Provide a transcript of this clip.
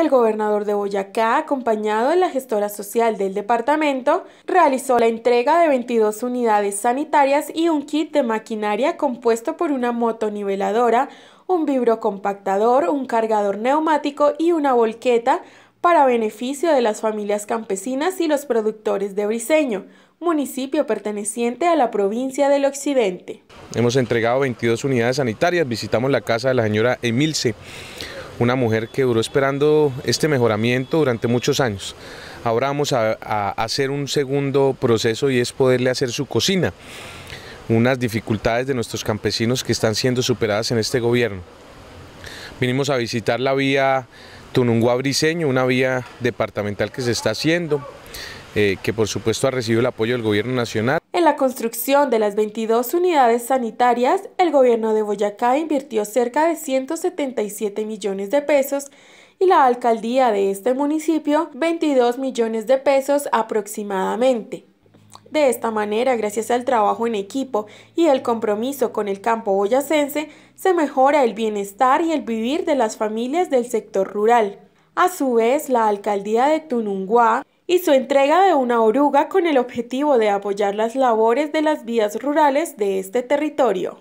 El gobernador de Boyacá, acompañado de la gestora social del departamento, realizó la entrega de 22 unidades sanitarias y un kit de maquinaria compuesto por una motoniveladora, un vibro compactador, un cargador neumático y una volqueta para beneficio de las familias campesinas y los productores de Briseño, municipio perteneciente a la provincia del Occidente. Hemos entregado 22 unidades sanitarias, visitamos la casa de la señora Emilce, una mujer que duró esperando este mejoramiento durante muchos años. Ahora vamos a, hacer un segundo proceso y es poderle hacer su cocina, unas dificultades de nuestros campesinos que están siendo superadas en este gobierno. Vinimos a visitar la vía Tunungua Briseño, una vía departamental que se está haciendo, eh, que por supuesto ha recibido el apoyo del gobierno nacional. En la construcción de las 22 unidades sanitarias, el gobierno de Boyacá invirtió cerca de 177 millones de pesos y la alcaldía de este municipio 22 millones de pesos aproximadamente. De esta manera, gracias al trabajo en equipo y el compromiso con el campo boyacense, se mejora el bienestar y el vivir de las familias del sector rural. A su vez, la alcaldía de Tununguá y su entrega de una oruga con el objetivo de apoyar las labores de las vías rurales de este territorio.